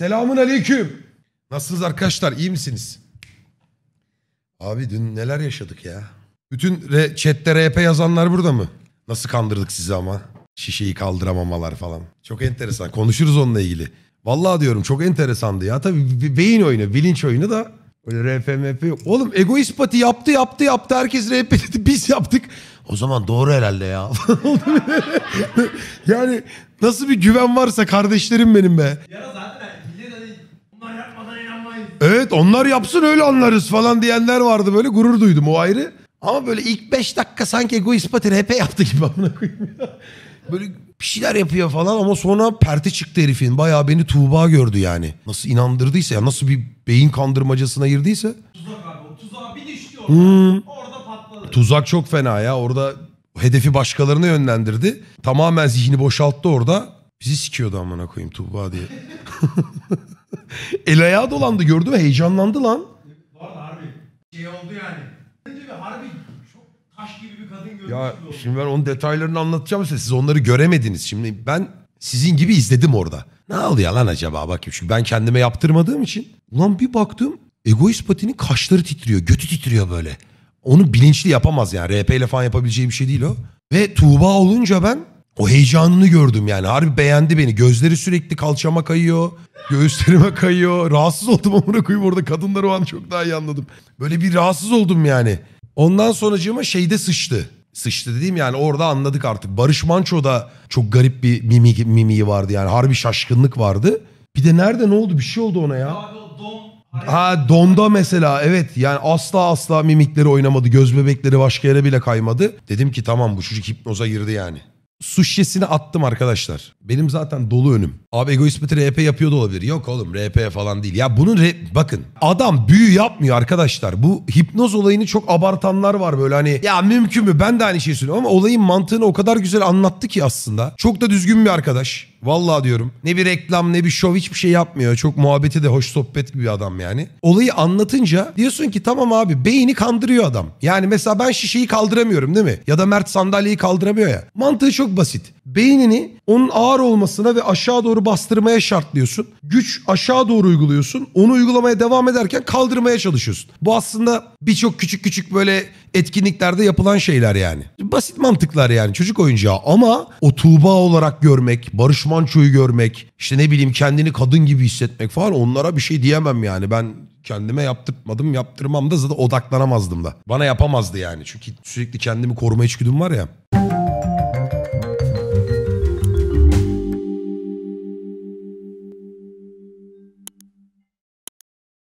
Selamun aleyküm. Nasılsınız arkadaşlar? İyi misiniz? Abi dün neler yaşadık ya? Bütün re- chatte RP yazanlar burada mı? Nasıl kandırdık sizi ama? Şişeyi kaldıramamalar falan. Çok enteresan. Konuşuruz onunla ilgili. Vallahi diyorum çok enteresandı ya. Tabii beyin oyunu, bilinç oyunu da Böyle RP MP yok. Oğlum egoist pati yaptı yaptı yaptı. Herkes RP dedi. Biz yaptık. O zaman doğru herhalde ya. yani nasıl bir güven varsa kardeşlerim benim be. Biraz Evet onlar yapsın öyle anlarız falan diyenler vardı böyle gurur duydum o ayrı. Ama böyle ilk 5 dakika sanki egoist patin hepe yaptı gibi amına koyayım Böyle bir şeyler yapıyor falan ama sonra perte çıktı herifin. Bayağı beni Tuğba gördü yani. Nasıl inandırdıysa ya nasıl bir beyin kandırmacasına girdiyse. Tuzak abi o tuzağa bir düştü orada. Hmm. Orada patladı. Tuzak çok fena ya orada hedefi başkalarına yönlendirdi. Tamamen zihni boşalttı orada. Bizi sikiyordu amına koyayım Tuğba diye. El ayağı dolandı gördü ve Heyecanlandı lan. Bu arada harbi şey oldu yani. harbi çok taş gibi bir kadın görmüş Ya oldu. şimdi ben onun detaylarını anlatacağım size. Siz onları göremediniz. Şimdi ben sizin gibi izledim orada. Ne oluyor lan acaba bakayım. Çünkü ben kendime yaptırmadığım için. Ulan bir baktım egoist patinin kaşları titriyor. Götü titriyor böyle. Onu bilinçli yapamaz yani. RP ile falan yapabileceği bir şey değil o. Ve Tuğba olunca ben o heyecanını gördüm yani. Harbi beğendi beni. Gözleri sürekli kalçama kayıyor. Göğüslerime kayıyor. Rahatsız oldum amına koyayım orada. Kadınları o an çok daha iyi anladım. Böyle bir rahatsız oldum yani. Ondan sonracığıma şeyde sıçtı. Sıçtı dediğim yani orada anladık artık. Barış Manço'da çok garip bir mimik, mimiği vardı yani. Harbi şaşkınlık vardı. Bir de nerede ne oldu bir şey oldu ona ya. Ha Don'da mesela evet yani asla asla mimikleri oynamadı. Göz bebekleri başka yere bile kaymadı. Dedim ki tamam bu çocuk hipnoza girdi yani su şişesini attım arkadaşlar. Benim zaten dolu önüm. Abi egoist bir RP yapıyor da olabilir. Yok oğlum RP falan değil. Ya bunun re- bakın adam büyü yapmıyor arkadaşlar. Bu hipnoz olayını çok abartanlar var böyle hani ya mümkün mü ben de aynı şeyi söylüyorum ama olayın mantığını o kadar güzel anlattı ki aslında. Çok da düzgün bir arkadaş. Vallahi diyorum. Ne bir reklam ne bir şov hiçbir şey yapmıyor. Çok muhabbeti de hoş sohbet gibi adam yani. Olayı anlatınca diyorsun ki tamam abi beyni kandırıyor adam. Yani mesela ben şişeyi kaldıramıyorum değil mi? Ya da Mert sandalyeyi kaldıramıyor ya. Mantığı çok basit. Beynini onun ağır olmasına ve aşağı doğru bastırmaya şartlıyorsun. Güç aşağı doğru uyguluyorsun. Onu uygulamaya devam ederken kaldırmaya çalışıyorsun. Bu aslında birçok küçük küçük böyle etkinliklerde yapılan şeyler yani. Basit mantıklar yani çocuk oyuncağı ama o Tuğba olarak görmek, Barış Manço'yu görmek, işte ne bileyim kendini kadın gibi hissetmek falan onlara bir şey diyemem yani. Ben kendime yaptırmadım yaptırmam da zaten odaklanamazdım da. Bana yapamazdı yani çünkü sürekli kendimi koruma içgüdüm var ya.